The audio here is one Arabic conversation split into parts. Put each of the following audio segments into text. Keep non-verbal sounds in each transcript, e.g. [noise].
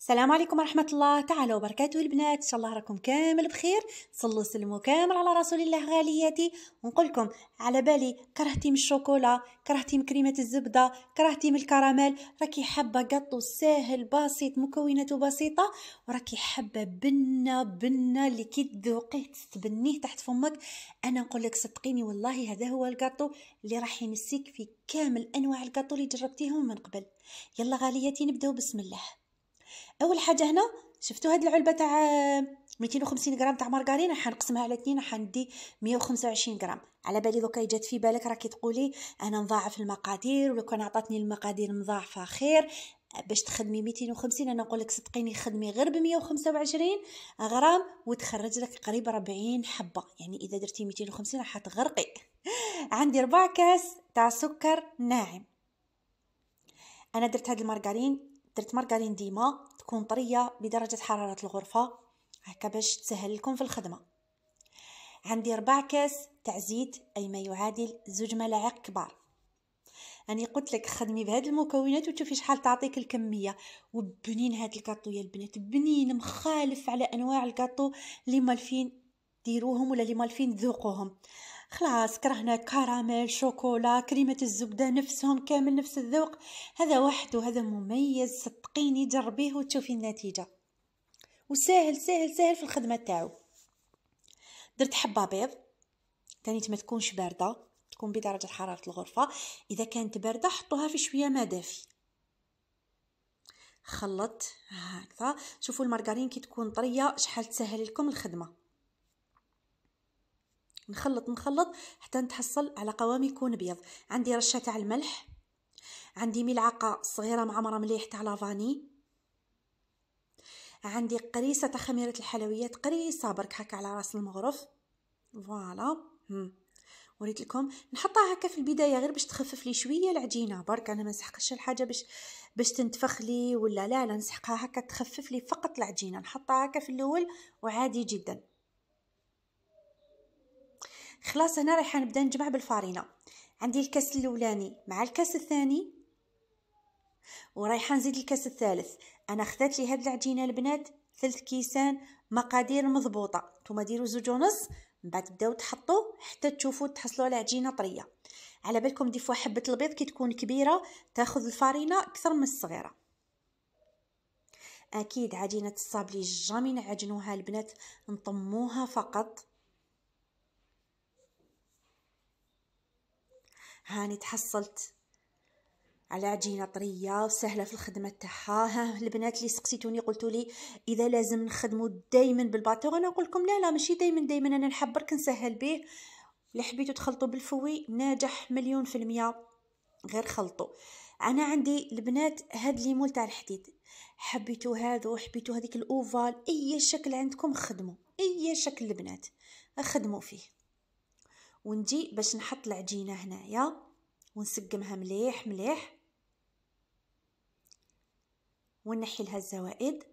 السلام عليكم ورحمة الله تعالى وبركاته البنات إن شاء الله راكم كامل بخير صلوا سلموا كامل على رسول الله غالياتي ونقول لكم على بالي كرهتي من الشوكولا كرهتي من كريمة الزبدة كرهتي من الكراميل راكي حابة قطو ساهل بسيط مكوناته بسيطة وراكي حابة بنة بنة اللي كي تذوقيه تتبنيه تحت فمك أنا نقول لك صدقيني والله هذا هو القطو اللي راح ينسيك في كامل أنواع القطو اللي جربتيهم من قبل يلا غالياتي نبداو بسم الله اول حاجه هنا شفتوا هاد العلبه تاع 250 غرام تاع مارغرينا حنقسمها على اثنين حندي 125 غرام على بالي دوكا جات في بالك راكي تقولي انا نضاعف المقادير ولو كان عطاتني المقادير مضاعفه خير باش تخدمي 250 انا نقول لك صدقيني خدمي غير ب 125 غرام وتخرج لك قريب 40 حبه يعني اذا درتي 250 راح تغرقي [laughs] عندي ربع كاس تاع سكر ناعم انا درت هاد المارغرين درت مارغارين ديما تكون طريه بدرجه حراره الغرفه هكا باش تسهل لكم في الخدمه عندي ربع كاس تاع زيت اي ما يعادل زوج ملاعق كبار راني قلت لك خدمي بهاد المكونات وتشوفي شحال تعطيك الكميه وبنين هاد الكاطو يا البنات بنين مخالف على انواع الكاطو اللي مالفين ديروهم ولا اللي مالفين ذوقوهم خلاص كرهنا كراميل شوكولا كريمة الزبدة نفسهم كامل نفس الذوق هذا واحد وهذا مميز صدقيني جربيه وتشوفي النتيجة وسهل سهل سهل في الخدمة تاعو درت حبة بيض تانيت ما تكونش باردة تكون بدرجة حرارة الغرفة إذا كانت باردة حطوها في شوية ما دافي خلط هكذا شوفوا المارغرين كي تكون طريه شحال تسهل لكم الخدمه نخلط نخلط حتى نتحصل على قوام يكون بيض عندي رشه تاع الملح عندي ملعقه صغيره معمره مليح تاع لافاني عندي قريصه تاع خميره الحلويات قريصه برك هكا على راس المغرف فوالا وريت لكم نحطها هكا في البدايه غير باش تخفف لي شويه العجينه برك انا ما نسحقش الحاجه باش باش تنتفخ لي ولا لا لا نسحقها هكا تخفف لي فقط العجينه نحطها هكا في الاول وعادي جدا خلاص هنا رايحه نبدا نجمع بالفارينه عندي الكاس الاولاني مع الكاس الثاني ورايحه نزيد الكاس الثالث انا خدات لي هاد العجينه البنات ثلث كيسان مقادير مضبوطه نتوما ديروا زوج ونص من بعد تبداو تحطوا حتى تشوفوا تحصلوا على عجينه طريه على بالكم فوا حبه البيض كي تكون كبيره تاخذ الفارينه اكثر من الصغيره اكيد عجينه الصابلي جامي نعجنوها البنات نطموها فقط هاني تحصلت على عجينه طريه وسهله في الخدمه تاعها ها البنات اللي سقسيتوني قلتوا لي اذا لازم نخدموا دائما بالباتور انا نقول لكم لا لا ماشي دائما دائما انا نحب برك نسهل به اللي حبيتوا تخلطوا بالفوي ناجح مليون في المية غير خلطوا انا عندي البنات هاد ليمول تاع الحديد حبيتو هذا وحبيتو هذيك الاوفال اي شكل عندكم خدموا اي شكل البنات خدموا فيه ونجي باش نحط العجينه هنايا ونسقمها مليح مليح ونحي لها الزوائد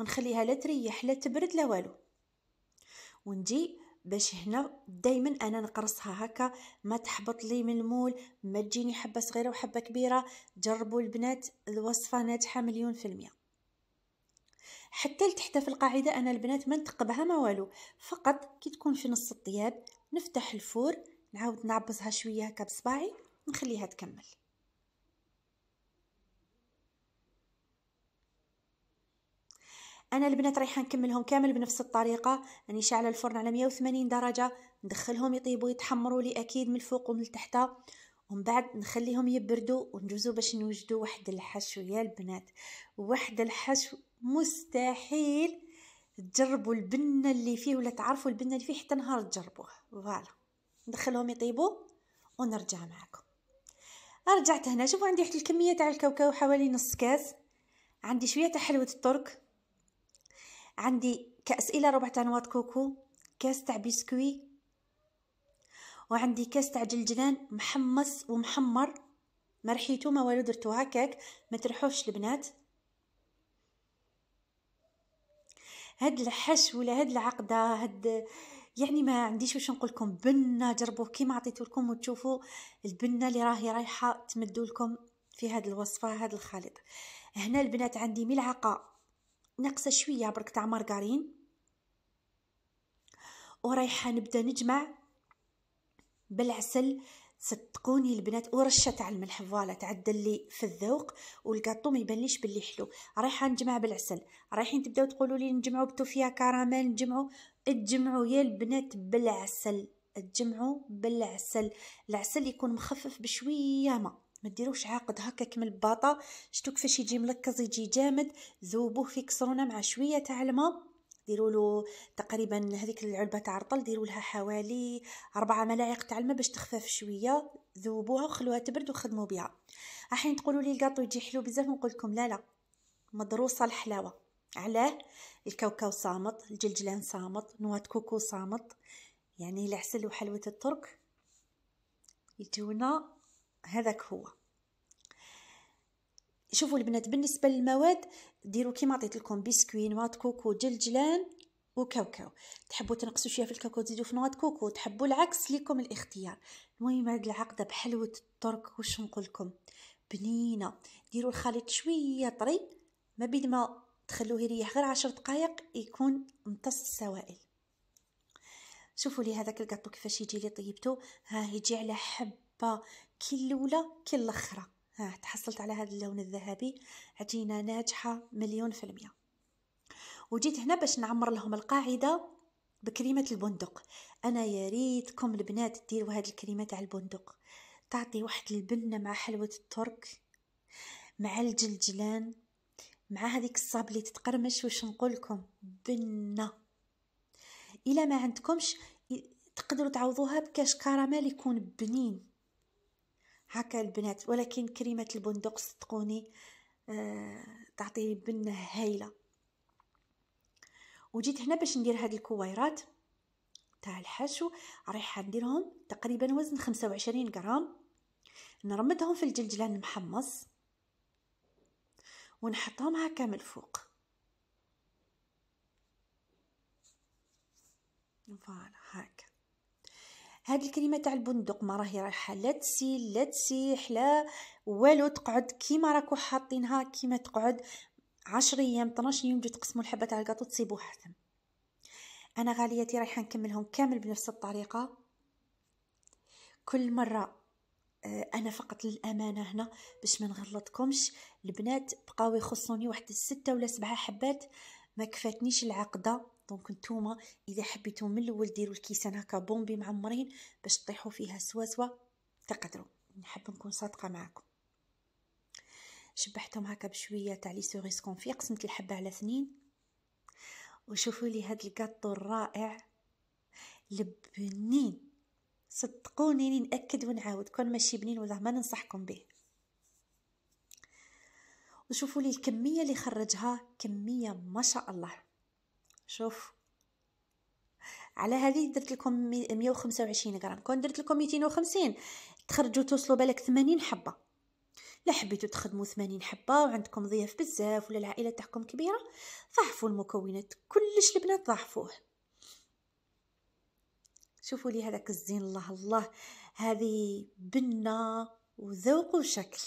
ونخليها لا تريح لا تبرد لا والو ونجي باش هنا دائما انا نقرصها هكا ما تحبط لي من المول ما تجيني حبه صغيره وحبه كبيره جربوا البنات الوصفه ناجحه مليون في المية حتى لتحت في القاعده انا البنات ما نتقبها ما والو فقط كي تكون في نص الطياب نفتح الفور نعاود نعبزها شوية هكا بصباعي نخليها تكمل انا البنات رايحه نكملهم كامل بنفس الطريقه راني شاعله الفرن على 180 درجه ندخلهم يطيبوا يتحمروا لي اكيد من الفوق ومن تحت ومن بعد نخليهم يبردوا ونجوزوا باش نوجدوا واحد الحشو يا البنات واحد الحشو مستحيل تجربوا البنه اللي فيه ولا تعرفوا البنه اللي فيه حتى نهار تجربوه فوالا ندخلهم يطيبوا ونرجع معكم رجعت هنا شوفوا عندي واحد الكميه تاع الكاوكاو حوالي نص كاس عندي شويه تاع حلوه الترك عندي كاس الى ربع تاع نواط كوكو كاس تاع بسكوي وعندي كاس تاع جلجلان محمص ومحمر ما رحيتو ما والو درتو هكاك ما ترحوش البنات هاد الحش ولا هاد العقده هاد يعني ما عنديش واش نقول لكم بنه جربوه كيما عطيت لكم وتشوفوا البنه اللي راهي رايحه تمد لكم في هاد الوصفه هاد الخليط هنا البنات عندي ملعقه ناقصه شويه برك تاع مارغرين ورايحه نبدا نجمع بالعسل صدقوني البنات ورشة تاع الملح فوالا تعدل لي في الذوق والكاطو ما يبانليش باللي حلو رايحه نجمع بالعسل رايحين تبداو تقولوا لي نجمعوا بتوفيا كراميل نجمعوا تجمعوا يا البنات بالعسل تجمعوا بالعسل العسل يكون مخفف بشويه ما ما ديروش عاقد هكا كمل الباطا شتو كيفاش يجي ملكز يجي جامد ذوبوه في كسرونه مع شويه تاع الماء ديروا له تقريبا هذيك العلبه تاع الرطل ديروا لها حوالي أربعة ملاعق تاع الماء باش تخفف شويه ذوبوها وخلوها تبرد وخدموا بها الحين تقولوا لي الكاطو يجي حلو بزاف نقول لكم لا لا مدروسه الحلاوه علاه الكاوكاو صامت الجلجلان صامت نواة كوكو صامت يعني العسل وحلوة الترك يجونا هذاك هو شوفوا البنات بالنسبه للمواد ديروا كيما عطيت لكم بسكوي نواه كوكو جلجلان وكاوكاو تحبوا تنقصوا شويه في الكاكاو تزيدوا في نواه كوكو تحبوا العكس ليكم الاختيار المهم هاد العقده بحلوه الترك واش نقول لكم بنينه ديروا الخليط شويه طري ما بين ما تخلوه يريح غير عشر دقائق يكون امتص السوائل شوفوا لي هذاك الكاطو كيفاش يجي لي طيبته ها يجي على حبه كي الاولى كي الاخره ها تحصلت على هذا اللون الذهبي عجينة ناجحة مليون في المية وجيت هنا باش نعمر لهم القاعدة بكريمة البندق أنا يا ريتكم البنات تديروا هذه الكريمة تاع البندق تعطي واحد البنة مع حلوة الترك مع الجلجلان مع هذيك الصاب اللي تتقرمش وش نقولكم بنة إلا ما عندكمش تقدروا تعوضوها بكاش كراميل يكون بنين هكا البنات ولكن كريمة البندق صدقوني آه تعطي بنة هايلة وجيت هنا باش ندير هاد الكويرات تاع الحشو رايحة نديرهم تقريبا وزن خمسة وعشرين غرام نرمدهم في الجلجلان المحمص ونحطهم هكا من الفوق فوالا هاد الكلمه تاع البندق ما راهي رايحه لا تسيل لا تسيح لا والو تقعد كيما راكو حاطينها كيما تقعد عشر ايام 12 يوم تجوا تقسموا الحبه تاع الكاطو تسيبوه حتم انا غاليتي رايحه نكملهم كامل بنفس الطريقه كل مره آه، انا فقط للامانه هنا باش ما نغلطكمش البنات بقاو يخصوني واحد الستة ولا سبعة حبات ما كفاتنيش العقده دونك نتوما اذا حبيتو من الاول ديروا الكيسان هكا بومبي معمرين باش تطيحوا فيها سوا سوا تقدروا نحب نكون صادقه معكم شبحتهم هكا بشويه تاع لي سوريس كونفي قسمت الحبه على اثنين وشوفوا لي هاد الكاطو الرائع لبنين صدقوني نأكد ونعاود كون ماشي بنين والله ما ننصحكم به وشوفوا لي الكميه اللي خرجها كميه ما شاء الله شوف على هذه درت لكم 125 غرام كون درت لكم 250 تخرجوا توصلوا بالك 80 حبه لا حبيتوا تخدموا 80 حبه وعندكم ضياف بزاف ولا العائله تاعكم كبيره ضعفوا المكونات كلش البنات ضعفوه شوفوا لي هذاك الزين الله الله هذه بنه وذوق وشكل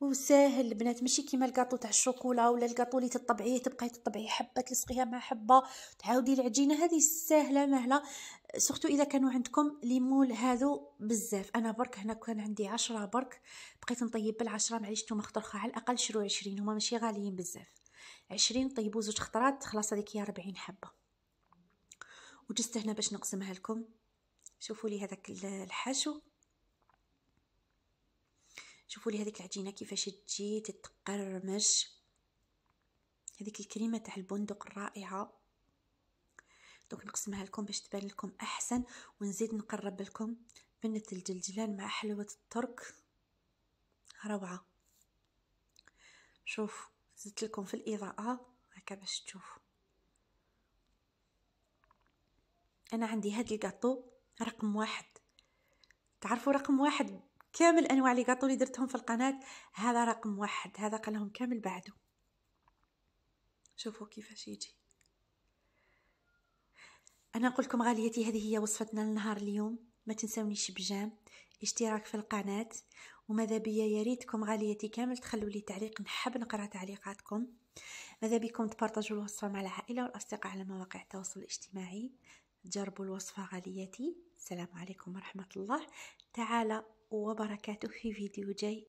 وساهل البنات ماشي كيما الكاطو تاع الشوكولا ولا الكاطو اللي تطبعيه تبقاي تطبعيه حبه تلصقيها مع حبه تعاودي العجينه هذه ساهله مهله سورتو اذا كانوا عندكم ليمول هذو بزاف انا برك هنا كان عندي عشرة برك بقيت نطيب بالعشرة معليش نتوما خطرخه على الاقل شرو عشرين هما ماشي غاليين بزاف عشرين طيبوا زوج خطرات خلاص هذيك هي ربعين حبه وجست هنا باش نقسمها لكم شوفوا لي هذاك الحشو شوفوا لي هذيك العجينه كيفاش تجي تتقرمش هذيك الكريمه تاع البندق الرائعه دونك نقسمها لكم باش تبان لكم احسن ونزيد نقرب لكم بنه الجلجلان مع حلوه الترك روعه شوف زدت لكم في الاضاءه هكا باش تشوفوا انا عندي هاد الكاطو رقم واحد تعرفوا رقم واحد كامل انواع لي كاطو اللي درتهم في القناه هذا رقم واحد هذا قالهم كامل بعده شوفوا كيفاش يجي انا نقول لكم غاليتي هذه هي وصفتنا لنهار اليوم ما تنسونيش بجام اشتراك في القناه وماذا بيا يا ريتكم غاليتي كامل تخلوا لي تعليق نحب نقرا تعليقاتكم ماذا بكم تبارطاجوا الوصفه مع العائله والاصدقاء على مواقع التواصل الاجتماعي جربوا الوصفه غاليتي السلام عليكم ورحمه الله تعالى وبركاته في فيديو جاي